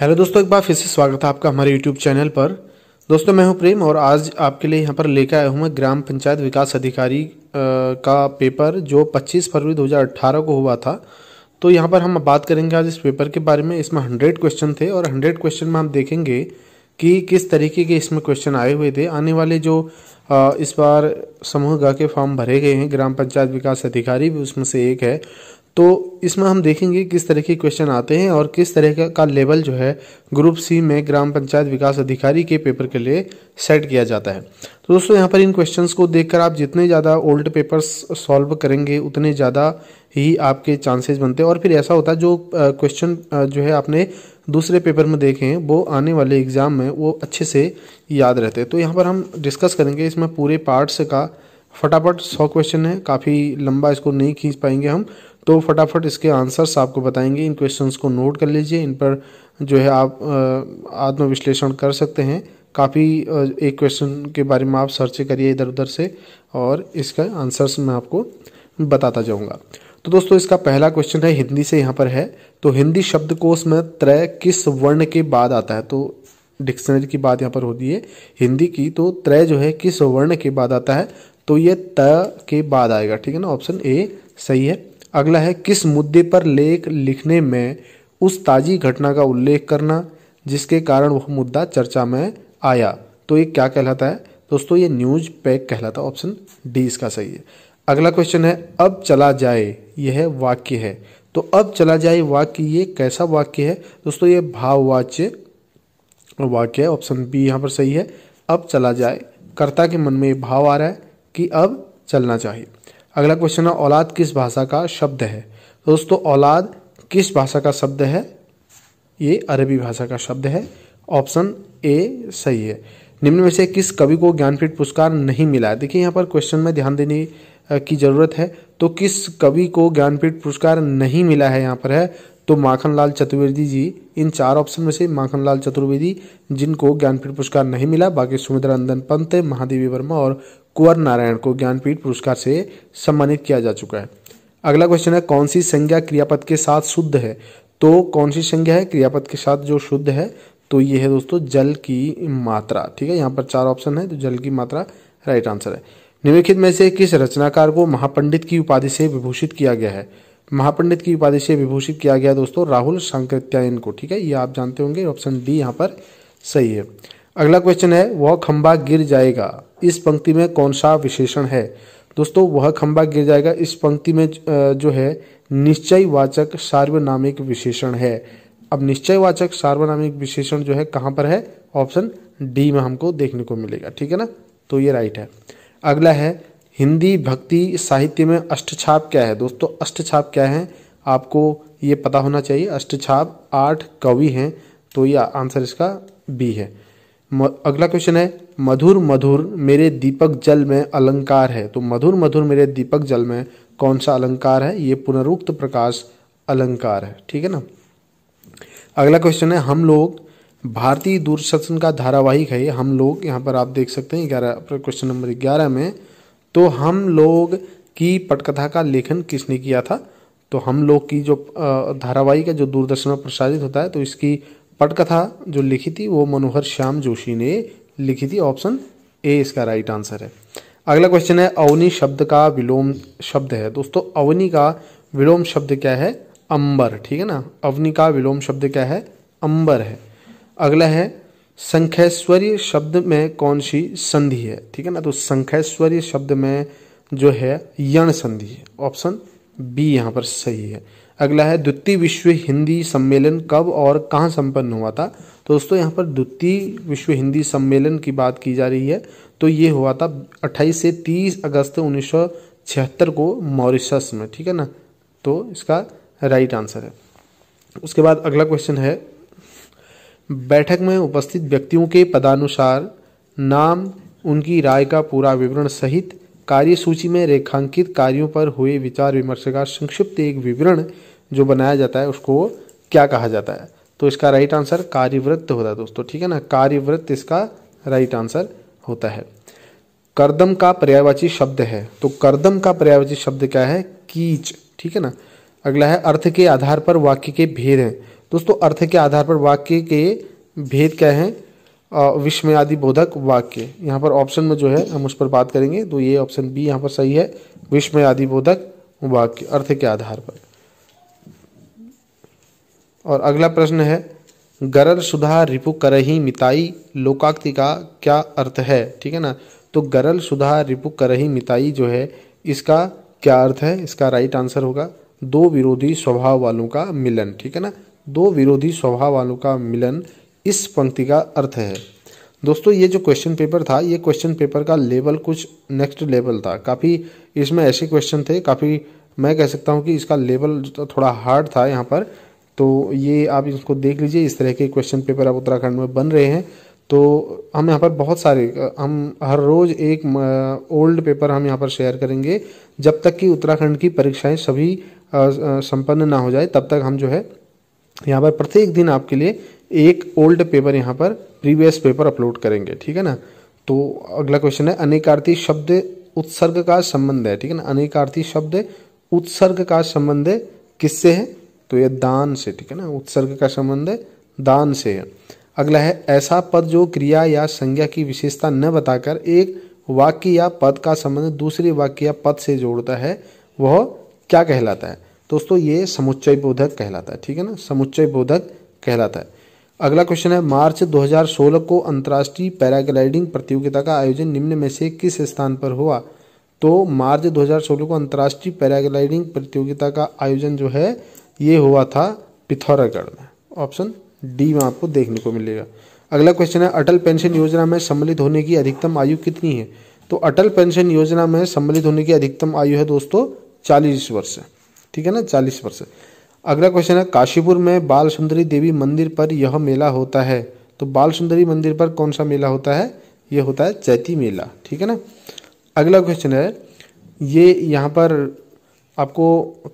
hello दोस्तों एक बार फिर से स्वागत है आपका हमारे यूट्यूब चैनल पर दोस्तों मैं हूं प्रेम और आज आपके लिए यहां पर लेकर आया हूं मैं ग्राम पंचायत विकास अधिकारी का पेपर जो 25 फरवरी 2018 को हुआ था तो यहां पर हम बात करेंगे आज इस पेपर के बारे में इसमें हंड्रेड क्वेश्चन थे और हंड्रेड क्वेश्चन में हम देखेंगे कि किस तरीके के इसमें क्वेश्चन आए हुए थे आने वाले जो इस बार समूह गा के फॉर्म भरे गए हैं ग्राम पंचायत विकास अधिकारी भी उसमें से एक है तो इसमें हम देखेंगे किस तरह के क्वेश्चन आते हैं और किस तरह का, का लेवल जो है ग्रुप सी में ग्राम पंचायत विकास अधिकारी के पेपर के लिए सेट किया जाता है तो दोस्तों यहाँ पर इन क्वेश्चंस को देखकर आप जितने ज़्यादा ओल्ड पेपर्स सॉल्व करेंगे उतने ज़्यादा ही आपके चांसेस बनते हैं और फिर ऐसा होता है जो क्वेश्चन जो है आपने दूसरे पेपर में देखे हैं वो आने वाले एग्ज़ाम में वो अच्छे से याद रहते हैं तो यहाँ पर हम डिस्कस करेंगे इसमें पूरे पार्ट्स का फटाफट सौ क्वेश्चन है काफ़ी लंबा इसको नहीं खींच पाएंगे हम तो फटाफट इसके आंसर्स आपको बताएंगे इन क्वेश्चंस को नोट कर लीजिए इन पर जो है आप आत्मविश्लेषण कर सकते हैं काफ़ी एक क्वेश्चन के बारे में आप सर्च करिए इधर उधर से और इसका आंसर्स मैं आपको बताता जाऊँगा तो दोस्तों इसका पहला क्वेश्चन है हिंदी से यहाँ पर है तो हिंदी कोश में त्रय किस वर्ण के बाद आता है तो डिक्शनरी की बात यहाँ पर होती है हिंदी की तो त्रय जो है किस वर्ण के बाद आता है तो ये त के बाद आएगा ठीक है ना ऑप्शन ए सही है अगला है किस मुद्दे पर लेख लिखने में उस ताज़ी घटना का उल्लेख करना जिसके कारण वह मुद्दा चर्चा में आया तो ये क्या कहलाता है दोस्तों ये न्यूज पैक कहलाता है ऑप्शन डी इसका सही है अगला क्वेश्चन है अब चला जाए यह वाक्य है तो अब चला जाए वाक्य ये कैसा वाक्य है दोस्तों ये भाववाच्य वाक्य है ऑप्शन बी यहाँ पर सही है अब चला जाए कर्ता के मन में भाव आ रहा है कि अब चलना चाहिए अगला क्वेश्चन है औलाद किस भाषा का शब्द है दोस्तों औलाद किस भाषा का शब्द है ये अरबी भाषा का शब्द है ऑप्शन ए सही है निम्न में से किस कवि को ज्ञानपीठ पुरस्कार नहीं मिला है देखिए यहाँ पर क्वेश्चन में ध्यान देने की ज़रूरत है तो किस कवि को ज्ञानपीठ पुरस्कार नहीं मिला है यहाँ पर है तो माखनलाल चतुर्वेदी जी इन चार ऑप्शन में से माखनलाल चतुर्वेदी जिनको ज्ञानपीठ पुरस्कार नहीं मिला बाकी सुमित्रा पंत महादेवी वर्मा और कुंवर नारायण को ज्ञानपीठ पुरस्कार से सम्मानित किया जा चुका है अगला क्वेश्चन है कौन सी संज्ञा क्रियापद के साथ शुद्ध है तो कौन सी संज्ञा है क्रियापद के साथ जो शुद्ध है तो ये है दोस्तों जल की मात्रा ठीक है यहाँ पर चार ऑप्शन है तो जल की मात्रा राइट आंसर है निम्नलिखित में से किस रचनाकार को महापंडित की उपाधि से विभूषित किया गया है महापंडित की उपाधि से विभूषित किया गया दोस्तों राहुल शंकरत्यायन को ठीक है ये आप जानते होंगे ऑप्शन डी यहाँ पर सही है अगला क्वेश्चन है वह खंबा गिर जाएगा इस पंक्ति में कौन सा विशेषण है दोस्तों वह खंबा गिर जाएगा इस पंक्ति में जो है निश्चय वाचक सार्वनामिक विशेषण है अब निश्चय वाचक सार्वनामिक विशेषण जो है कहाँ पर है ऑप्शन डी में हमको देखने को मिलेगा ठीक है ना तो ये राइट है अगला है हिंदी भक्ति साहित्य में अष्टछाप क्या है दोस्तों अष्टछाप क्या है आपको ये पता होना चाहिए अष्टछाप आठ कवि हैं तो यह आंसर इसका बी है अगला क्वेश्चन है मधुर मधुर मेरे दीपक जल में अलंकार है तो मधुर मधुर मेरे दीपक जल में कौन सा अलंकार है ये पुनरुक्त प्रकाश अलंकार है ठीक है ना अगला क्वेश्चन है हम लोग भारतीय दूरदर्शन का धारावाहिक है हम लोग यहाँ पर आप देख सकते हैं ग्यारह क्वेश्चन नंबर ग्यारह में तो हम लोग की पटकथा का लेखन किसने किया था तो हम लोग की जो धारावाहिक का जो दूरदर्शन में प्रसारित होता है तो इसकी पटकथा जो लिखी थी वो मनोहर श्याम जोशी ने लिखी थी ऑप्शन ए इसका राइट आंसर है अगला क्वेश्चन है अवनी शब्द का विलोम शब्द है दोस्तों अवनी का विलोम शब्द क्या है अंबर ठीक है ना अवनी का विलोम शब्द क्या है अंबर है अगला है संख्यैश्वर्य शब्द में कौन सी संधि है ठीक है ना तो संख्यैश्वर्य शब्द में जो है यण संधि है ऑप्शन बी यहाँ पर सही है अगला है द्वितीय विश्व हिंदी सम्मेलन कब और कहाँ संपन्न हुआ था तो दोस्तों यहाँ पर द्वितीय विश्व हिंदी सम्मेलन की बात की जा रही है तो ये हुआ था 28 से 30 अगस्त उन्नीस को मॉरिशस में ठीक है ना तो इसका राइट आंसर है उसके बाद अगला क्वेश्चन है बैठक में उपस्थित व्यक्तियों के पदानुसार नाम उनकी राय का पूरा विवरण सहित कार्यसूची में रेखांकित कार्यों पर हुए विचार विमर्श का संक्षिप्त एक विवरण जो बनाया जाता है उसको क्या कहा जाता है तो इसका राइट आंसर कार्यवृत्त होता है दोस्तों ठीक है ना कार्यवृत्त इसका राइट आंसर होता है करदम का पर्यायवाची शब्द है तो करदम का पर्यायवाची शब्द क्या है कीच ठीक है ना अगला है अर्थ के आधार पर वाक्य के भेद हैं दोस्तों अर्थ के आधार पर वाक्य के भेद क्या हैं विस्मयादि बोधक वाक्य यहाँ पर ऑप्शन में जो है हम उस पर बात करेंगे तो ये ऑप्शन बी यहाँ पर सही है विस्मयादि बोधक वाक्य अर्थ के आधार पर और अगला प्रश्न है गरल सुधा रिपु करही मिताई लोकाक्ति का क्या अर्थ है ठीक है ना तो गरल सुधा रिपु करही मिताई जो है इसका क्या अर्थ है इसका राइट आंसर होगा दो विरोधी स्वभाव वालों का मिलन ठीक है ना दो विरोधी स्वभाव वालों का मिलन इस पंक्ति का अर्थ है दोस्तों ये जो क्वेश्चन पेपर था ये क्वेश्चन पेपर का लेवल कुछ नेक्स्ट लेवल था काफ़ी इसमें ऐसे क्वेश्चन थे काफ़ी मैं कह सकता हूँ कि इसका लेवल तो थोड़ा हार्ड था यहाँ पर तो ये आप इसको देख लीजिए इस तरह के क्वेश्चन पेपर अब उत्तराखंड में बन रहे हैं तो हम यहाँ पर बहुत सारे हम हर रोज़ एक ओल्ड पेपर हम यहाँ पर शेयर करेंगे जब तक कि उत्तराखंड की परीक्षाएं सभी संपन्न ना हो जाए तब तक हम जो है यहाँ पर प्रत्येक दिन आपके लिए एक ओल्ड पेपर यहाँ पर प्रीवियस पेपर अपलोड करेंगे ठीक है ना तो अगला क्वेश्चन है अनेकार्थी शब्द उत्सर्ग का संबंध है ठीक है ना अनेकार्थी शब्द उत्सर्ग का संबंध किससे है तो ये दान से ठीक है ना उत्सर्ग का संबंध दान से है अगला है ऐसा पद जो क्रिया या संज्ञा की विशेषता न बताकर एक वाक्य या पद का संबंध दूसरे वाक्य या पद से जोड़ता है वह क्या कहलाता है दोस्तों ये समुच्चय बोधक कहलाता है ठीक है ना समुच्चय बोधक कहलाता है अगला क्वेश्चन है मार्च 2016 को अंतर्राष्ट्रीय पैराग्लाइडिंग प्रतियोगिता का आयोजन निम्न में से किस स्थान पर हुआ तो मार्च 2016 को अंतर्राष्ट्रीय पैराग्लाइडिंग प्रतियोगिता का आयोजन जो है ये हुआ था पिथौरागढ़ में ऑप्शन डी में आपको देखने को मिलेगा अगला क्वेश्चन है अटल पेंशन योजना में सम्मिलित होने की अधिकतम आयु कितनी है तो अटल पेंशन योजना में सम्मिलित होने की अधिकतम आयु है दोस्तों चालीस वर्ष है ठीक है ना चालीस वर्ष अगला क्वेश्चन है काशीपुर में बाल सुंदरी देवी मंदिर पर यह मेला होता है तो बाल सुंदरी मंदिर पर कौन सा मेला होता है यह होता है चैती मेला ठीक है ना अगला क्वेश्चन है ये यहाँ पर आपको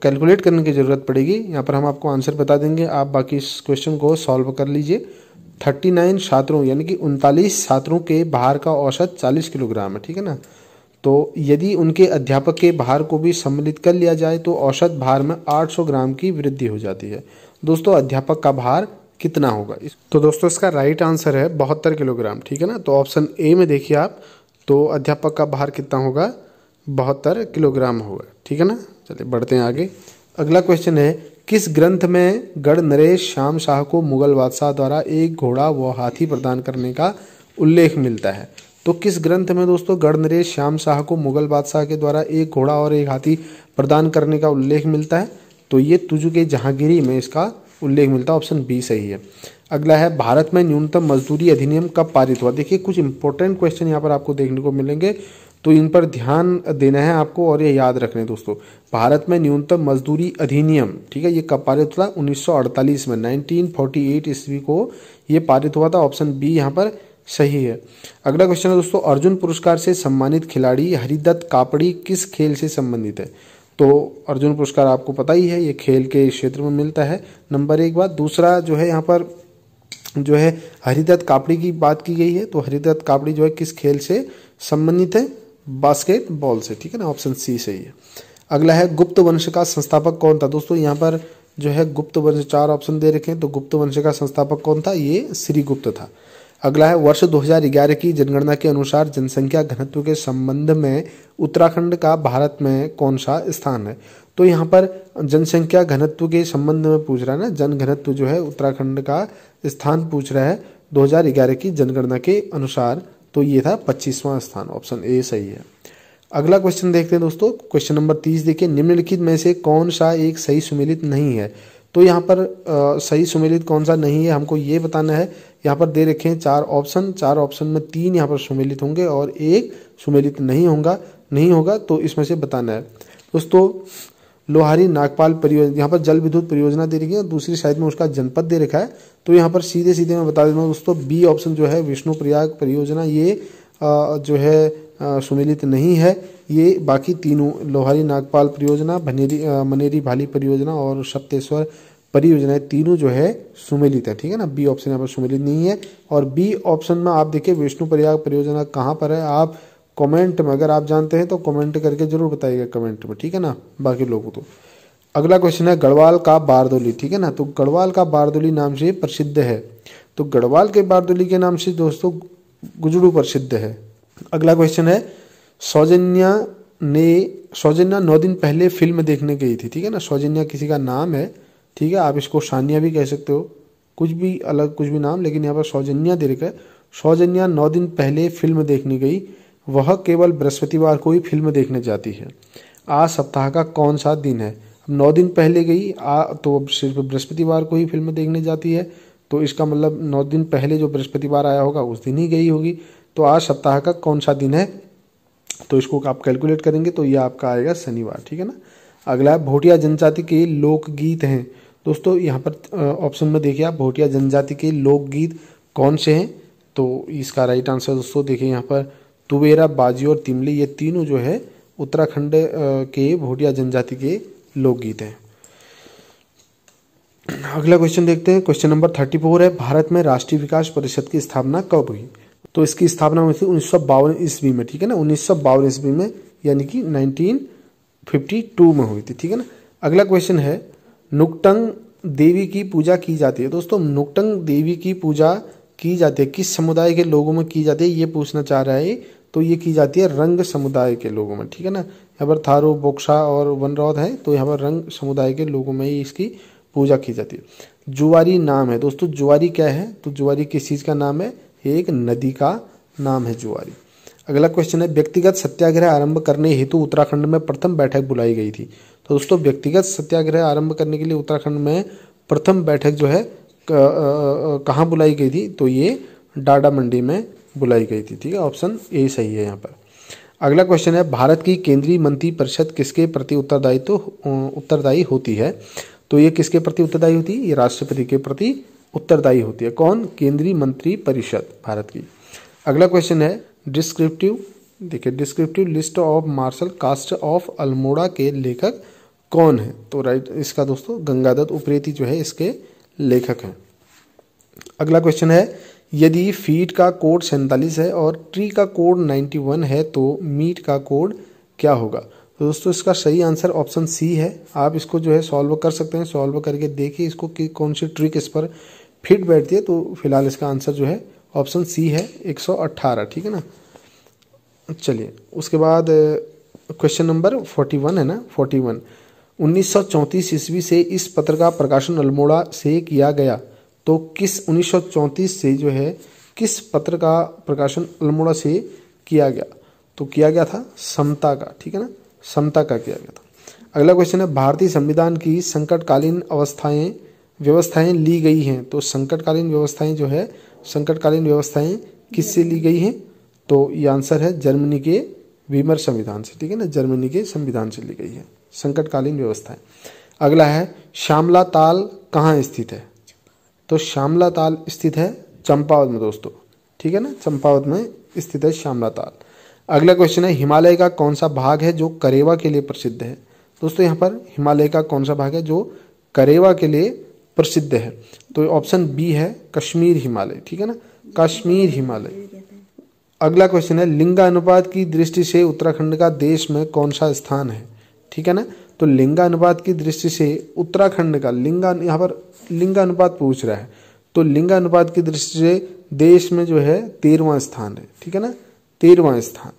कैलकुलेट करने की ज़रूरत पड़ेगी यहाँ पर हम आपको आंसर बता देंगे आप बाकी इस क्वेश्चन को सॉल्व कर लीजिए थर्टी नाइन छात्रों यानी कि उनतालीस छात्रों के बाहर का औसत चालीस किलोग्राम है ठीक है ना तो यदि उनके अध्यापक के भार को भी सम्मिलित कर लिया जाए तो औसत भार में 800 ग्राम की वृद्धि हो जाती है दोस्तों अध्यापक का भार कितना होगा तो दोस्तों इसका राइट आंसर है बहत्तर किलोग्राम ठीक है ना तो ऑप्शन ए में देखिए आप तो अध्यापक का भार कितना होगा बहत्तर किलोग्राम होगा ठीक है ना चलिए बढ़ते हैं आगे अगला क्वेश्चन है किस ग्रंथ में गढ़ नरेश श्याम शाह को मुगल बादशाह द्वारा एक घोड़ा व हाथी प्रदान करने का उल्लेख मिलता है तो किस ग्रंथ में दोस्तों गढ़नरेश श्याम शाह को मुगल बादशाह के द्वारा एक घोड़ा और एक हाथी प्रदान करने का उल्लेख मिलता है तो ये तुजु के जहांगीरी में इसका उल्लेख मिलता है ऑप्शन बी सही है अगला है भारत में न्यूनतम मजदूरी अधिनियम कब पारित हुआ देखिए कुछ इंपॉर्टेंट क्वेश्चन यहाँ पर आपको देखने को मिलेंगे तो इन पर ध्यान देना है आपको और ये याद रखने दोस्तों भारत में न्यूनतम मजदूरी अधिनियम ठीक है ये कब पारित हुआ 1948 में 1948 ईस्वी को ये पारित हुआ था ऑप्शन बी यहाँ पर सही है अगला क्वेश्चन है दोस्तों अर्जुन पुरस्कार से सम्मानित खिलाड़ी हरिदत्त कापड़ी किस खेल से संबंधित है तो अर्जुन पुरस्कार आपको पता ही है ये खेल के क्षेत्र में मिलता है नंबर एक बात दूसरा जो है यहाँ पर जो है हरिदत्त कापड़ी की बात की गई है तो हरिदत्त कापड़ी जो है किस खेल से संबंधित है बास्केटबॉल से ठीक है ना ऑप्शन सी सही है अगला है गुप्त वंश का संस्थापक कौन था दोस्तों यहाँ पर जो है गुप्त वंश चार ऑप्शन दे रखे हैं तो गुप्त वंश का संस्थापक कौन था ये श्रीगुप्त था अगला है वर्ष 2011 की जनगणना के अनुसार जनसंख्या घनत्व के संबंध में उत्तराखंड का भारत में कौन सा स्थान है तो यहाँ पर जनसंख्या घनत्व के संबंध में पूछ रहा है ना जन घनत्व जो है उत्तराखंड का स्थान पूछ रहा है 2011 की जनगणना के अनुसार तो ये था पच्चीसवां स्थान ऑप्शन ए सही है अगला क्वेश्चन देखते हैं दोस्तों क्वेश्चन नंबर तीस देखिए निम्नलिखित में से कौन सा एक सही सुमिलित नहीं है तो यहाँ पर आ, सही सुमेलित कौन सा नहीं है हमको ये बताना है यहाँ पर दे रखे हैं चार ऑप्शन चार ऑप्शन में तीन यहाँ पर सुमेलित होंगे और एक सुमेलित नहीं होगा नहीं होगा तो इसमें से बताना है दोस्तों लोहारी नागपाल परियोजना यहाँ पर जल विद्युत परियोजना दे रखी है दूसरी साइड में उसका जनपद दे रखा है तो यहाँ पर सीधे सीधे मैं बता देता हूँ दोस्तों बी ऑप्शन जो है विष्णु प्रयाग परियोजना ये आ, जो है सुमिलित नहीं है ये बाकी तीनों लोहारी नागपाल परियोजना भनेरी मनेरी भाली परियोजना और सप्तेश्वर परियोजना तीनों जो है सुमिलित है ठीक है ना बी ऑप्शन यहाँ पर सुमिलित नहीं है और बी ऑप्शन में आप देखिए विष्णु प्रयाग परियोजना कहाँ पर है आप कमेंट में अगर आप जानते हैं तो कमेंट करके जरूर बताइएगा कमेंट में ठीक है ना बाकी लोगों को तो अगला क्वेश्चन है गढ़वाल का बारदोली ठीक है ना तो गढ़वाल का बारदोली नाम से प्रसिद्ध है तो गढ़वाल के बारदोली के नाम से दोस्तों गुजड़ू प्रसिद्ध है अगला क्वेश्चन है सौजन्या ने सौजन्या नौ दिन पहले फिल्म देखने गई थी ठीक है ना सौजन्या किसी का नाम है ठीक है आप इसको सानिया भी कह सकते हो कुछ भी अलग कुछ भी नाम लेकिन यहाँ पर सौजन्या दे रखा है सौजन्या नौ दिन पहले फिल्म देखने गई वह केवल बृहस्पतिवार को ही फिल्म देखने जाती है आज सप्ताह का कौन सा दिन है अब नौ दिन पहले गई आ तो सिर्फ बृहस्पतिवार को ही फिल्म देखने जाती है तो इसका मतलब नौ दिन पहले जो बृहस्पतिवार आया होगा उस दिन ही गई होगी तो आज सप्ताह का कौन सा दिन है तो इसको आप कैलकुलेट करेंगे तो ये आपका आएगा शनिवार ठीक है ना अगला भोटिया जनजाति के लोकगीत हैं दोस्तों यहाँ पर ऑप्शन में देखिए आप भोटिया जनजाति के लोकगीत कौन से हैं तो इसका राइट आंसर दोस्तों देखिए यहाँ पर तुबेरा बाजी और तिमली ये तीनों जो है उत्तराखंड के भोटिया जनजाति के लोकगीत हैं अगला क्वेश्चन देखते हैं क्वेश्चन नंबर थर्टी फोर है भारत में राष्ट्रीय विकास परिषद की स्थापना कब हुई तो इसकी स्थापना हुई थी उन्नीस सौ ईस्वी में ठीक है ना उन्नीस सौ ईस्वी में यानी कि 1952 में हुई थी ठीक है ना अगला क्वेश्चन है नुकटंग देवी की पूजा की जाती है दोस्तों नुकटंग देवी की पूजा की जाती है किस समुदाय के लोगों में की जाती है ये पूछना चाह रहा है तो ये की जाती है रंग समुदाय के लोगों में ठीक है ना यहाँ पर थारो बोक्सा और वनरौद है तो यहाँ पर रंग समुदाय के लोगों में ही इसकी पूजा की जाती है जुआरी नाम है दोस्तों जुआरी क्या है तो जुआरी किस चीज़ का नाम है एक नदी का नाम है जुआरी अगला क्वेश्चन है व्यक्तिगत सत्याग्रह आरंभ करने हेतु उत्तराखंड में प्रथम बैठक बुलाई गई थी तो दोस्तों व्यक्तिगत सत्याग्रह आरंभ करने के लिए उत्तराखंड में प्रथम बैठक जो है कहाँ बुलाई गई थी तो ये डाडा मंडी में बुलाई गई थी ठीक है ऑप्शन ए सही है यहाँ पर अगला क्वेश्चन है भारत की केंद्रीय मंत्री परिषद किसके प्रति उत्तरदायित्व तो, उत्तरदायी होती है तो ये किसके प्रति उत्तरदायी होती है ये राष्ट्रपति के प्रति उत्तरदायी होती है कौन केंद्रीय मंत्री परिषद भारत की अगला क्वेश्चन है डिस्क्रिप्टिव देखिए descriptive list of martial caste of Almora के लेखक कौन है तो राइट इसका दोस्तों गंगादत्त उप्रेती जो है इसके लेखक हैं अगला क्वेश्चन है यदि फीट का कोड सैंतालीस है और ट्री का कोड नाइन्टी वन है तो मीट का कोड क्या होगा तो दोस्तों इसका सही आंसर ऑप्शन सी है आप इसको जो है सॉल्व कर सकते हैं सॉल्व करके देखिए इसको कि कौन सी ट्रिक इस पर फिट बैठती है तो फिलहाल इसका आंसर जो है ऑप्शन सी है 118 ठीक है ना चलिए उसके बाद क्वेश्चन नंबर 41 है ना 41 वन ईस्वी से इस पत्र का प्रकाशन अल्मोड़ा से किया गया तो किस 1934 से जो है किस पत्र का प्रकाशन अल्मोड़ा से किया गया तो किया गया था समता का ठीक है ना समता का किया गया था अगला क्वेश्चन है भारतीय संविधान की संकटकालीन अवस्थाएं व्यवस्थाएं ली गई हैं तो संकटकालीन व्यवस्थाएं जो है संकटकालीन व्यवस्थाएं किससे ली गई हैं तो ये आंसर है जर्मनी के वीमर संविधान से ठीक है ना जर्मनी के संविधान से ली गई है संकटकालीन व्यवस्थाएं अगला है श्यामला ताल कहाँ स्थित है तो श्यामला ताल स्थित है चंपावत में दोस्तों ठीक है ना चंपावत में स्थित है श्यामला ताल अगला क्वेश्चन है हिमालय का कौन सा भाग है जो करेवा के लिए प्रसिद्ध है दोस्तों यहाँ पर हिमालय का कौन सा भाग है जो करेवा के लिए प्रसिद्ध है तो ऑप्शन बी है कश्मीर हिमालय ठीक है ना कश्मीर हिमालय अगला क्वेश्चन है लिंगानुपात की दृष्टि से उत्तराखंड का देश में कौन सा स्थान है ठीक है ना तो लिंगानुपात की दृष्टि से उत्तराखंड का लिंगान यहाँ पर लिंगानुपात पूछ रहा है तो लिंगानुपात की दृष्टि से देश में जो है तेरहवा स्थान है ठीक है ना तेरहवा स्थान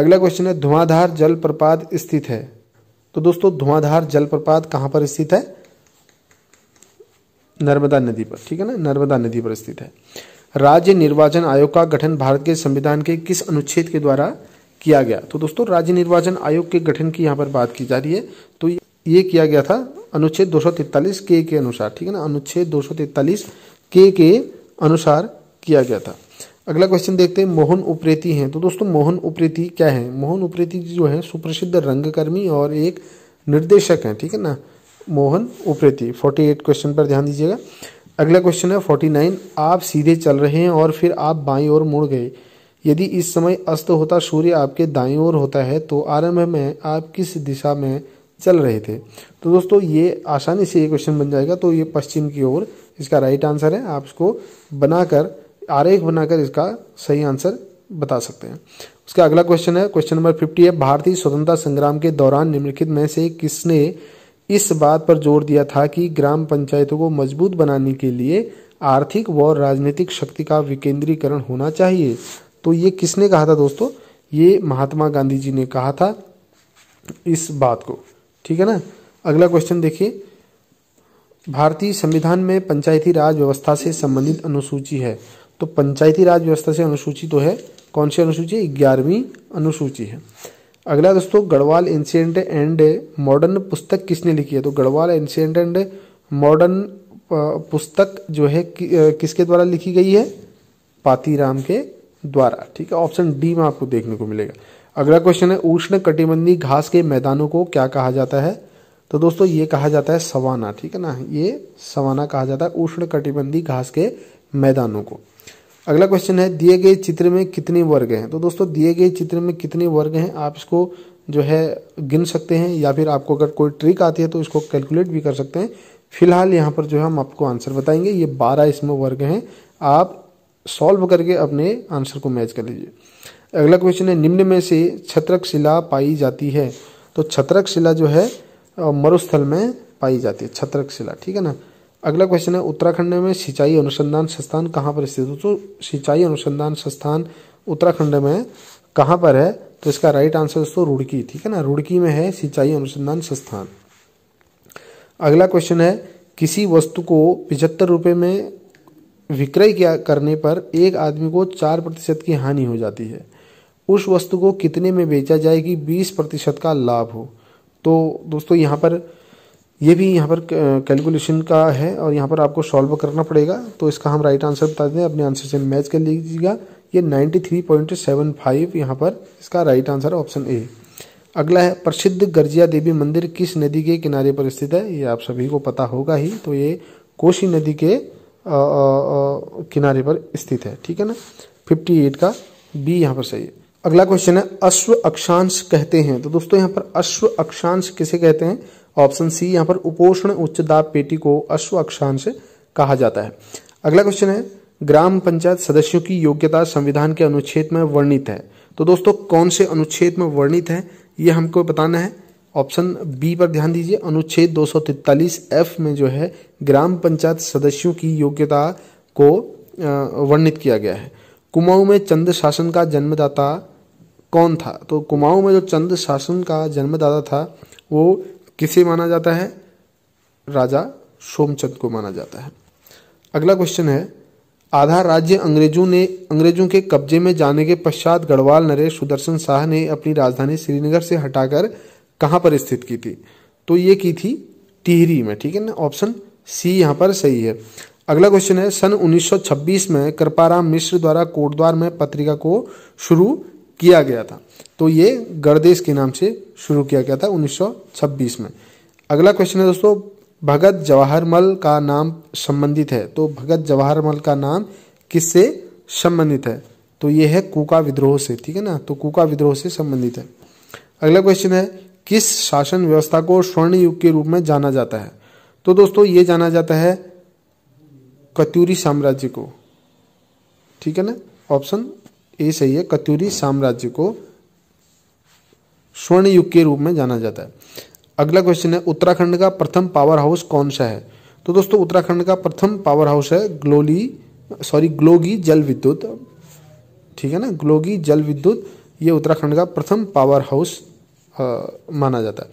अगला क्वेश्चन है धुआंधार जलप्रपात स्थित है तो दोस्तों धुआंधार जलप्रपात कहाँ पर स्थित है नर्मदा नदी पर ठीक है ना नर्मदा नदी पर स्थित है राज्य निर्वाचन आयोग का गठन भारत के संविधान के किस अनुच्छेद के द्वारा किया गया तो दोस्तों राज्य निर्वाचन आयोग के गठन की यहाँ पर बात की जा रही है तो ये किया गया था अनुच्छेद दो के के अनुसार ठीक है ना अनुच्छेद दो के के अनुसार किया गया था अगला क्वेश्चन देखते हैं मोहन उप्रेती हैं तो दोस्तों मोहन उप्रेती क्या है मोहन उप्रेती जो है सुप्रसिद्ध रंगकर्मी और एक निर्देशक हैं ठीक है ना Mohan Upreti forty eight question पर ध्यान दीजिएगा अगला क्वेश्चन है फोर्टी नाइन आप सीधे चल रहे हैं और फिर आप बाई ओर मुड़ गए यदि इस समय अस्त होता सूर्य आपके दाई ओर होता है तो आरंभ में आप किस दिशा में चल रहे थे तो दोस्तों ये आसानी से ये क्वेश्चन बन जाएगा तो ये पश्चिम की ओर इसका राइट आंसर है आप इसको बनाकर आरेख बनाकर इसका सही आंसर बता सकते हैं उसका अगला क्वेश्चन है क्वेश्चन नंबर फिफ्टी है भारतीय स्वतंत्रता संग्राम के दौरान निम्नलिखित में से किसने इस बात पर जोर दिया था कि ग्राम पंचायतों को मजबूत बनाने के लिए आर्थिक व राजनीतिक शक्ति का विकेंद्रीकरण होना चाहिए तो ये किसने कहा था दोस्तों ये महात्मा गांधी जी ने कहा था इस बात को ठीक है ना अगला क्वेश्चन देखिए भारतीय संविधान में पंचायती राज व्यवस्था से संबंधित अनुसूची है तो पंचायती राज व्यवस्था से अनुसूची तो है कौन सी अनुसूची ग्यारहवीं अनुसूची है अगला दोस्तों गढ़वाल एंशियंट एंड मॉडर्न पुस्तक किसने लिखी है तो गढ़वाल एंशियंट एंड मॉडर्न पुस्तक जो है कि, किसके द्वारा लिखी गई है पातीराम के द्वारा ठीक है ऑप्शन डी में आपको देखने को मिलेगा अगला क्वेश्चन है उष्ण कटिबंधी घास के मैदानों को क्या कहा जाता है तो दोस्तों ये कहा जाता है सवाना ठीक है ना ये सवाना कहा जाता है उष्ण कटिबंधी घास के मैदानों को अगला क्वेश्चन है दिए गए चित्र में कितने वर्ग हैं तो दोस्तों दिए गए चित्र में कितने वर्ग हैं आप इसको जो है गिन सकते हैं या फिर आपको अगर कोई ट्रिक आती है तो इसको कैलकुलेट भी कर सकते हैं फिलहाल यहाँ पर जो है हम आपको आंसर बताएंगे ये बारह इसमें वर्ग हैं आप सॉल्व करके अपने आंसर को मैच कर लीजिए अगला क्वेश्चन है निम्न में से छत्रक शिला पाई जाती है तो छत्रक शिला जो है मरुस्थल में पाई जाती है छत्रक शिला ठीक है ना अगला क्वेश्चन है उत्तराखंड में सिंचाई अनुसंधान संस्थान कहाँ पर स्थित दोस्तों सिंचाई अनुसंधान संस्थान उत्तराखंड में कहाँ पर है तो इसका राइट आंसर दोस्तों रुड़की ठीक है ना रुड़की में है सिंचाई अनुसंधान संस्थान अगला क्वेश्चन है किसी वस्तु को पिछहत्तर रुपये में विक्रय किया करने पर एक आदमी को चार प्रतिशत की हानि हो जाती है उस वस्तु को कितने में बेचा जाए कि बीस प्रतिशत का लाभ हो तो दोस्तों यहाँ पर ये भी यहाँ पर कैलकुलेशन का है और यहाँ पर आपको सॉल्व करना पड़ेगा तो इसका हम राइट आंसर बता दें अपने आंसर से मैच कर लीजिएगा ये 93.75 यहाँ पर इसका राइट आंसर ऑप्शन ए अगला है प्रसिद्ध गर्जिया देवी मंदिर किस नदी के किनारे पर स्थित है ये आप सभी को पता होगा ही तो ये कोशी नदी के आ, आ, आ, किनारे पर स्थित है ठीक है ना 58 का बी यहाँ पर सही है अगला क्वेश्चन है अश्व अक्षांश कहते हैं तो दोस्तों यहाँ पर अश्व अक्षांश किसे कहते हैं ऑप्शन सी यहाँ पर उपोषण उच्च दाब पेटी को अश्व अक्षांश कहा जाता है अगला क्वेश्चन है ग्राम पंचायत सदस्यों की योग्यता संविधान के अनुच्छेद में वर्णित है तो दोस्तों कौन से अनुच्छेद में वर्णित है ये हमको बताना है ऑप्शन बी पर ध्यान दीजिए अनुच्छेद दो एफ में जो है ग्राम पंचायत सदस्यों की योग्यता को वर्णित किया गया है कुमाऊं में चंद शासन का जन्मदाता कौन था तो कुमाऊं में जो चंद शासन का जन्मदाता था वो किसे माना जाता है राजा सोमचंद को माना जाता है अगला क्वेश्चन है आधा राज्य अंग्रेजों ने अंग्रेजों के कब्जे में जाने के पश्चात गढ़वाल नरेश सुदर्शन शाह ने अपनी राजधानी श्रीनगर से हटाकर कहां पर स्थित की थी तो ये की थी टिहरी में ठीक है ना ऑप्शन सी यहाँ पर सही है अगला क्वेश्चन है सन 1926 में कृपाराम मिश्र द्वारा कोटद्वार में पत्रिका को शुरू किया गया था तो ये गर्देश के नाम से शुरू किया गया था 1926 में अगला क्वेश्चन है दोस्तों भगत जवाहरमल का नाम संबंधित है तो भगत जवाहरमल का नाम किससे संबंधित है तो ये है कुका विद्रोह से ठीक है ना तो कुका विद्रोह से संबंधित है अगला क्वेश्चन है किस शासन व्यवस्था को स्वर्ण युग के रूप में जाना जाता है तो दोस्तों ये जाना जाता है कत्यूरी साम्राज्य को ठीक है ना ऑप्शन ये सही है कत्यूरी साम्राज्य को स्वर्ण युग के रूप में जाना जाता है अगला क्वेश्चन है उत्तराखंड का प्रथम पावर हाउस कौन सा है तो दोस्तों उत्तराखंड का प्रथम पावर हाउस है ग्लोली सॉरी ग्लोगी जल विद्युत ठीक है ना ग्लोगी जल विद्युत ये उत्तराखंड का प्रथम पावर हाउस माना जाता है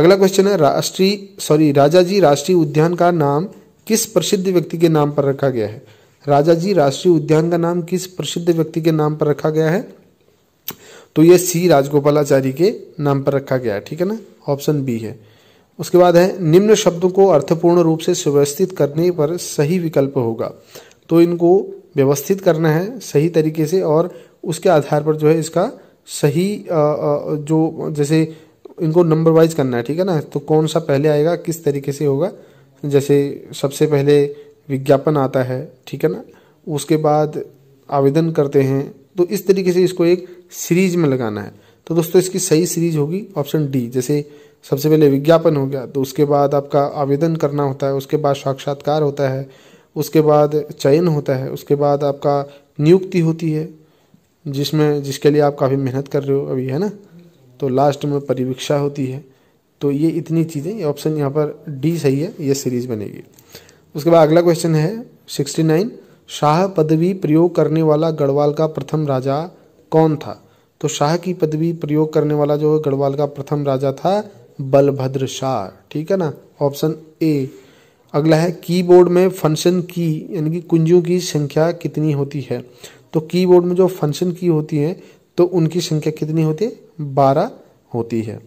अगला क्वेश्चन है राष्ट्रीय सॉरी राजा जी राष्ट्रीय उद्यान का नाम किस प्रसिद्ध व्यक्ति के नाम पर रखा गया है राजा जी राष्ट्रीय उद्यान का नाम किस प्रसिद्ध व्यक्ति के नाम पर रखा गया है तो ये सी राजगोपालाचारी के नाम पर रखा गया है ठीक है ना ऑप्शन बी है उसके बाद है निम्न शब्दों को अर्थपूर्ण रूप से सुव्यवस्थित करने पर सही विकल्प होगा तो इनको व्यवस्थित करना है सही तरीके से और उसके आधार पर जो है इसका सही जो जैसे इनको नंबर वाइज करना है ठीक है ना तो कौन सा पहले आएगा किस तरीके से होगा जैसे सबसे पहले विज्ञापन आता है ठीक है ना उसके बाद आवेदन करते हैं तो इस तरीके से इसको एक सीरीज में लगाना है तो दोस्तों इसकी सही सीरीज होगी ऑप्शन डी जैसे सबसे पहले विज्ञापन हो गया तो उसके बाद आपका आवेदन करना होता है उसके बाद साक्षात्कार होता है उसके बाद चयन होता है उसके बाद आपका नियुक्ति होती है जिसमें जिसके लिए आप काफ़ी मेहनत कर रहे हो अभी है ना तो लास्ट में परिवीक्षा होती है तो ये इतनी चीज़ें ऑप्शन यहाँ पर डी सही है ये सीरीज़ बनेगी उसके बाद अगला क्वेश्चन है सिक्सटी नाइन शाह पदवी प्रयोग करने वाला गढ़वाल का प्रथम राजा कौन था तो शाह की पदवी प्रयोग करने वाला जो गढ़वाल का प्रथम राजा था बलभद्र शाह ठीक है ना ऑप्शन ए अगला है कीबोर्ड में फंक्शन की यानी कि कुंजियों की संख्या कितनी होती है तो कीबोर्ड में जो फंक्शन की होती है तो उनकी संख्या कितनी होती है बारह होती है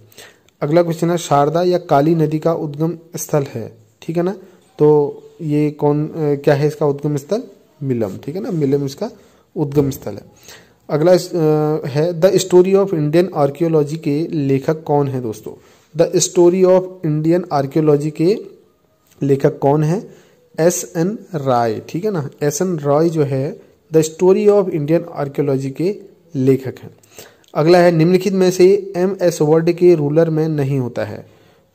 अगला क्वेश्चन है शारदा या काली नदी का उद्गम स्थल है ठीक है ना तो ये कौन क्या है इसका उद्गम स्थल मिलम ठीक है ना मिलम इसका उद्गम स्थल है अगला है the story of Indian archaeology के लेखक कौन है दोस्तों the story of Indian archaeology के लेखक कौन है एस एन राय ठीक है ना एस एन राय जो है the story of Indian archaeology के लेखक हैं अगला है निम्नलिखित में से एम एस वर्ड के रूलर में नहीं होता है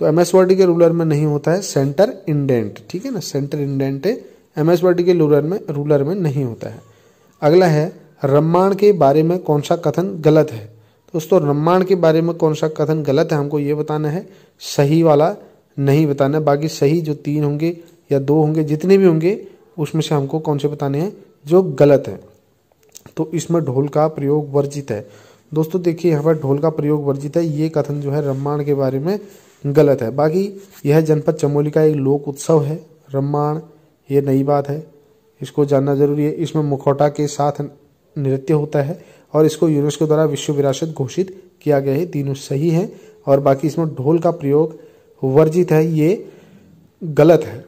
तो एम एस वर्ड के रूलर में नहीं होता है सेंटर इंडेंट ठीक है ना centre indent M S Word के रूलर में रूलर में नहीं होता है अगला है रम्माण के बारे में कौन सा कथन गलत है तो दोस्तों रम्माण के बारे में कौन सा कथन गलत है हमको ये बताना है सही वाला नहीं बताना है बाकी सही जो तीन होंगे या दो होंगे जितने भी होंगे उसमें से हमको कौन से बताने हैं जो गलत है तो इसमें ढोल का प्रयोग वर्जित है दोस्तों देखिए यहाँ पर ढोल का प्रयोग वर्जित है ये कथन जो है रम्माण के बारे में गलत है बाकी यह जनपद चमोली का एक लोक उत्सव है रम्माण ये नई बात है इसको जानना जरूरी है इसमें मुखौटा के साथ नृत्य होता है और इसको यूनेस्को द्वारा विश्व विरासत घोषित किया गया है तीनों सही है और बाकी इसमें ढोल का प्रयोग वर्जित है ये गलत है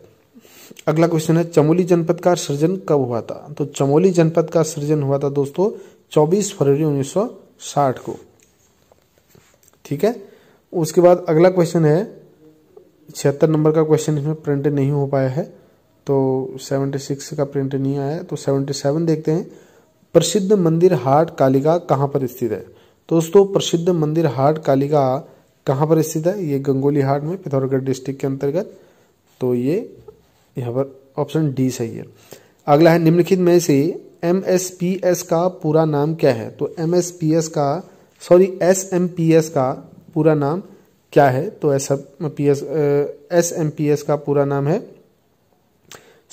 अगला क्वेश्चन है चमोली जनपद का सृजन कब हुआ था तो चमोली जनपद का सृजन हुआ था दोस्तों 24 फरवरी 1960 को ठीक है उसके बाद अगला क्वेश्चन है छिहत्तर नंबर का क्वेश्चन इसमें प्रिंट नहीं हो पाया है तो सेवेंटी सिक्स का प्रिंट नहीं आया तो सेवेंटी सेवन देखते हैं प्रसिद्ध मंदिर हाट कालिका कहाँ पर स्थित है दोस्तों प्रसिद्ध मंदिर हाट कालिका कहाँ पर स्थित है ये गंगोली हाट में पिथौरागढ़ डिस्ट्रिक्ट के अंतर्गत तो ये यहाँ पर ऑप्शन डी सही है अगला है निम्नलिखित में से एम एस पी एस का पूरा नाम क्या है तो एम एस पी एस का sorry S M P S का पूरा नाम क्या है तो S P S S M P S का पूरा नाम है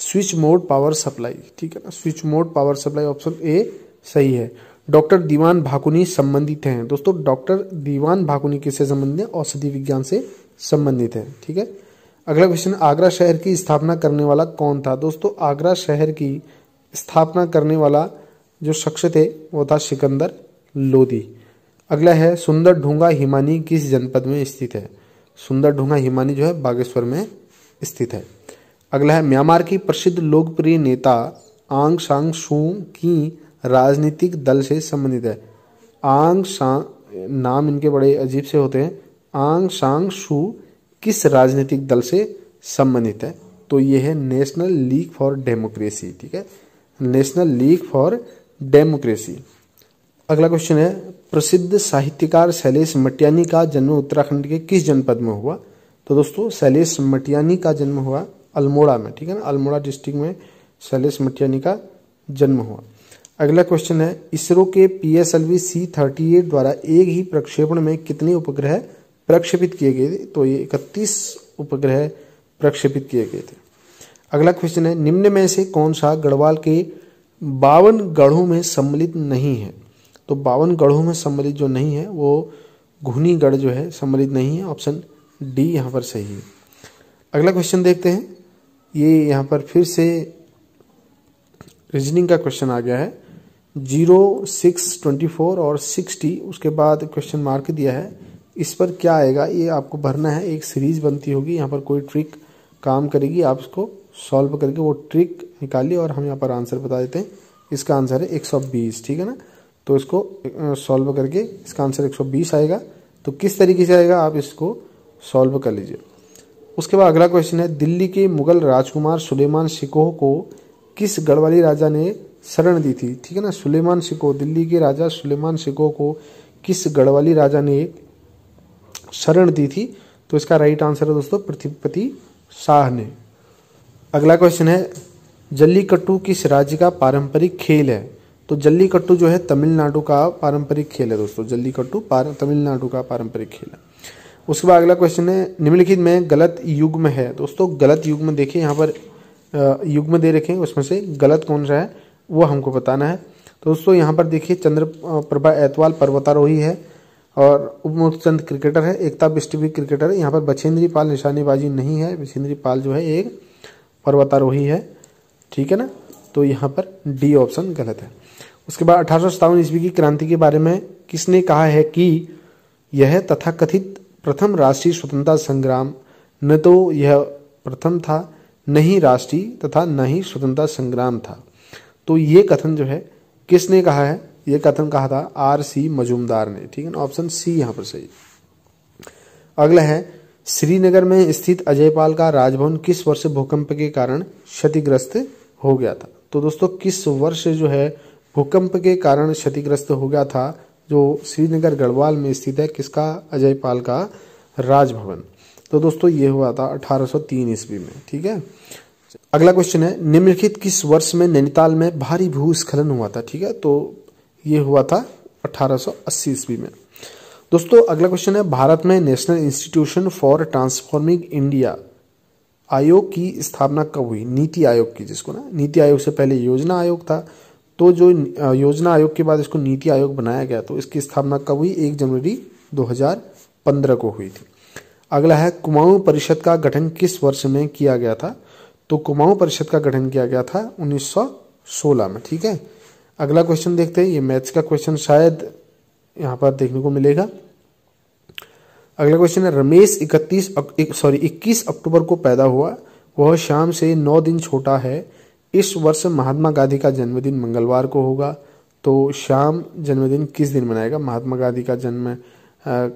स्विच मोड पावर सप्लाई ठीक है ना switch mode power supply option A सही है डॉक्टर दीवान भाकुनी संबंधित हैं दोस्तों डॉक्टर दीवान भाकुनी किससे संबंधित हैं औषधि विज्ञान से संबंधित हैं ठीक है अगला क्वेश्चन आगरा शहर की स्थापना करने वाला कौन था दोस्तों आगरा शहर की स्थापना करने वाला जो शख्स थे वो था सिकंदर लोधी अगला है सुंदर ढूंगा हिमानी किस जनपद में स्थित है सुंदर ढूंगा हिमानी जो है बागेश्वर में स्थित है अगला है म्यांमार की प्रसिद्ध लोकप्रिय नेता आंग सांग सू की राजनीतिक दल से संबंधित है आंग सांग नाम इनके बड़े अजीब से होते हैं आंग सांग सू किस राजनीतिक दल से संबंधित है तो ये है नेशनल लीग फॉर डेमोक्रेसी ठीक है नेशनल लीग फॉर डेमोक्रेसी अगला क्वेश्चन है प्रसिद्ध साहित्यकार शैलेश मटियानी का जन्म उत्तराखंड के किस जनपद में हुआ तो दोस्तों शैलेश मटियानी का जन्म हुआ अल्मोड़ा में ठीक है ना अल्मोड़ा डिस्ट्रिक्ट में शैलेश मटियानी का जन्म हुआ अगला क्वेश्चन है इसरो के P S L V C thirty eight द्वारा एक ही प्रक्षेपण में कितने उपग्रह प्रक्षेपित किए गए थे तो ये इकतीस उपग्रह प्रक्षेपित किए गए थे अगला क्वेश्चन है निम्न में से कौन सा गढ़वाल के बावन गढ़ों में सम्मिलित नहीं है तो बावन गढ़ों में सम्मिलित जो नहीं है वो घुनी गढ़ जो है सम्मिलित नहीं है ऑप्शन डी यहाँ पर सही है अगला क्वेश्चन देखते हैं ये यहाँ पर फिर से रीजनिंग का क्वेश्चन आ गया है जीरो सिक्स ट्वेंटी फोर और सिक्सटी उसके बाद क्वेश्चन मार्क दिया है इस पर क्या आएगा ये आपको भरना है एक सीरीज बनती होगी यहाँ पर कोई ट्रिक काम करेगी आप उसको सॉल्व करके वो ट्रिक निकालिए और हम यहाँ पर आंसर बता देते हैं इसका आंसर है बीस ठीक है ना तो इसको सॉल्व करके इसका आंसर 120 आएगा तो किस तरीके से आएगा आप इसको सॉल्व कर लीजिए उसके बाद अगला क्वेश्चन है दिल्ली के मुगल राजकुमार सुलेमान शिकोह को किस गढ़वाली राजा ने शरण दी थी ठीक है ना सुलेमान शिकोह दिल्ली के राजा सुलेमान शिकोह को किस गढ़वाली राजा ने शरण दी थी तो इसका राइट आंसर है दोस्तों पृथ्वीपति शाह ने अगला क्वेश्चन है जल्लीकट्टू किस राज्य का पारंपरिक खेल है तो जल्ली कट्टू जो है तमिलनाडु का पारंपरिक खेल है दोस्तों जल्लीकट्टू कट्टू पार तमिलनाडु का पारंपरिक खेल है उसके बाद अगला क्वेश्चन है निम्नलिखित में गलत युग में है दोस्तों गलत युग में देखिए यहाँ पर युग में दे रखे उसमें से गलत कौन सा है वो हमको बताना है तो दोस्तों यहाँ पर देखिए चंद्र प्रभा एतवाल पर्वतारोही है और उपमुख चंद क्रिकेटर है एकता बिस्ट भी क्रिकेटर है यहाँ पर बछेंद्री पाल निशानेबाजी नहीं है बछेंद्री पाल जो है एक पर्वतारोही है ठीक है ना तो यहाँ पर डी ऑप्शन गलत है उसके बाद अठारह सौ ईस्वी की क्रांति के बारे में किसने कहा है कि यह कथित प्रथम राष्ट्रीय स्वतंत्रता संग्राम न तो यह प्रथम था न ही राष्ट्रीय तथा न ही स्वतंत्रता संग्राम था तो ये कथन जो है किसने कहा है ये कथन कहा था आर सी मजूमदार ने ठीक है ना ऑप्शन सी यहाँ पर सही अगला है श्रीनगर में स्थित अजयपाल का राजभवन किस वर्ष भूकंप के कारण क्षतिग्रस्त हो गया था तो दोस्तों किस वर्ष जो है भूकंप के कारण क्षतिग्रस्त हो गया था जो श्रीनगर गढ़वाल में स्थित है किसका अजयपाल का राजभवन तो दोस्तों ये हुआ था 1803 ईस्वी में ठीक है अगला क्वेश्चन है निम्नलिखित किस वर्ष में नैनीताल में भारी भूस्खलन हुआ था ठीक है तो ये हुआ था 1880 ईस्वी में दोस्तों अगला क्वेश्चन है भारत में national institution for transforming India आयोग की स्थापना कब हुई नीति आयोग की जिसको ना नीति आयोग से पहले योजना आयोग था तो जो योजना आयोग के बाद इसको नीति आयोग बनाया गया तो इसकी स्थापना कब हुई एक जनवरी 2015 को हुई थी अगला है कुमाऊं परिषद का गठन किस वर्ष में किया गया था तो कुमाऊं परिषद का गठन किया गया था 1916 में ठीक है अगला क्वेश्चन देखते हैं ये मैथ्स का क्वेश्चन शायद यहाँ पर देखने को मिलेगा अगला क्वेश्चन है रमेश इकतीस सॉरी इक्कीस अक्टूबर को पैदा हुआ वह शाम से नौ दिन छोटा है इस वर्ष महात्मा गांधी का जन्मदिन मंगलवार को होगा तो शाम जन्मदिन किस दिन मनाएगा महात्मा गांधी का जन्म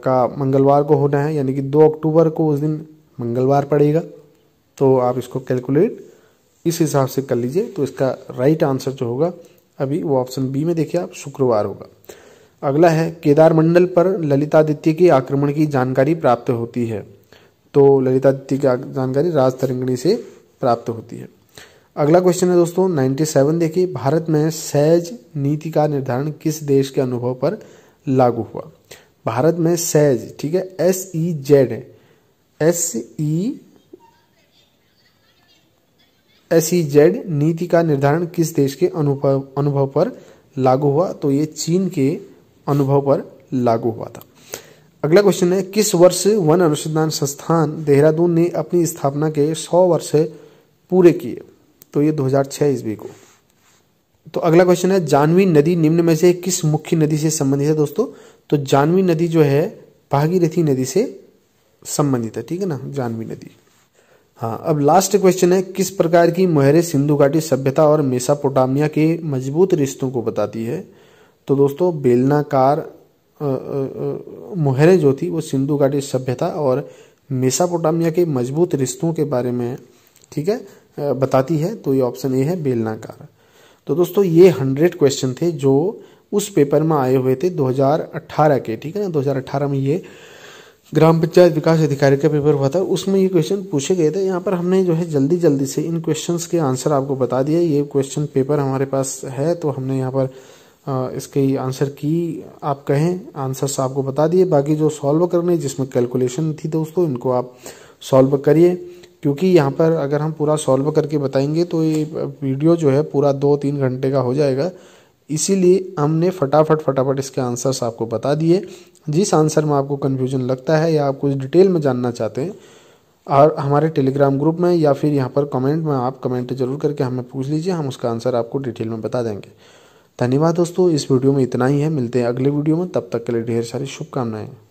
का मंगलवार को होना है यानी कि दो अक्टूबर को उस दिन मंगलवार पड़ेगा तो आप इसको कैलकुलेट इस हिसाब से कर लीजिए तो इसका राइट आंसर जो होगा अभी वो ऑप्शन बी में देखिए आप शुक्रवार होगा अगला है केदार मंडल पर ललितादित्य के आक्रमण की जानकारी प्राप्त होती है तो ललितादित्य की जानकारी राजतरंगणी से प्राप्त होती है अगला क्वेश्चन है दोस्तों 97 देखिए भारत में सहज नीति का निर्धारण किस देश के अनुभव पर लागू हुआ भारत में सहज ठीक है S E Z S E S E Z नीति का निर्धारण किस देश के अनुभव अनुभव पर लागू हुआ तो ये चीन के अनुभव पर लागू हुआ था अगला क्वेश्चन है किस वर्ष वन अनुसंधान संस्थान देहरादून ने अपनी स्थापना के 100 वर्ष पूरे किए तो ये 2006 ईस्वी को तो अगला क्वेश्चन है जानवी नदी निम्न में से किस मुख्य नदी से संबंधित है दोस्तों तो जानवी नदी जो है भागीरथी नदी से संबंधित है ठीक है ना जानवी नदी हाँ अब लास्ट क्वेश्चन है किस प्रकार की मोहरे सिंधु घाटी सभ्यता और मेसापोटामिया के मजबूत रिश्तों को बताती है तो दोस्तों बेलनाकार मोहरे जो थी वो सिंधु घाटी सभ्यता और मेसापोटामिया के मजबूत रिश्तों के बारे में ठीक है बताती है तो ये ऑप्शन ए है बेलनाकार तो दोस्तों ये हंड्रेड क्वेश्चन थे जो उस पेपर में आए हुए थे 2018 के ठीक है ना 2018 में ये ग्राम पंचायत विकास अधिकारी का पेपर हुआ था उसमें ये क्वेश्चन पूछे गए थे यहाँ पर हमने जो है जल्दी जल्दी से इन क्वेश्चंस के आंसर आपको बता दिया ये क्वेश्चन पेपर हमारे पास है तो हमने यहाँ पर इसके आंसर की आप कहें आंसर्स आपको बता दिए बाकी जो सॉल्व करने जिसमें कैलकुलेशन थी दोस्तों इनको आप सॉल्व करिए क्योंकि यहाँ पर अगर हम पूरा सॉल्व करके बताएंगे तो ये वीडियो जो है पूरा दो तीन घंटे का हो जाएगा इसीलिए हमने फटाफट फटाफट इसके आंसर्स आपको बता दिए जिस आंसर में आपको कन्फ्यूजन लगता है या आप कुछ डिटेल में जानना चाहते हैं और हमारे टेलीग्राम ग्रुप में या फिर यहाँ पर कमेंट में आप कमेंट जरूर करके हमें पूछ लीजिए हम उसका आंसर आपको डिटेल में बता देंगे धन्यवाद दोस्तों इस वीडियो में इतना ही है मिलते हैं अगले वीडियो में तब तक के लिए ढेर सारी शुभकामनाएं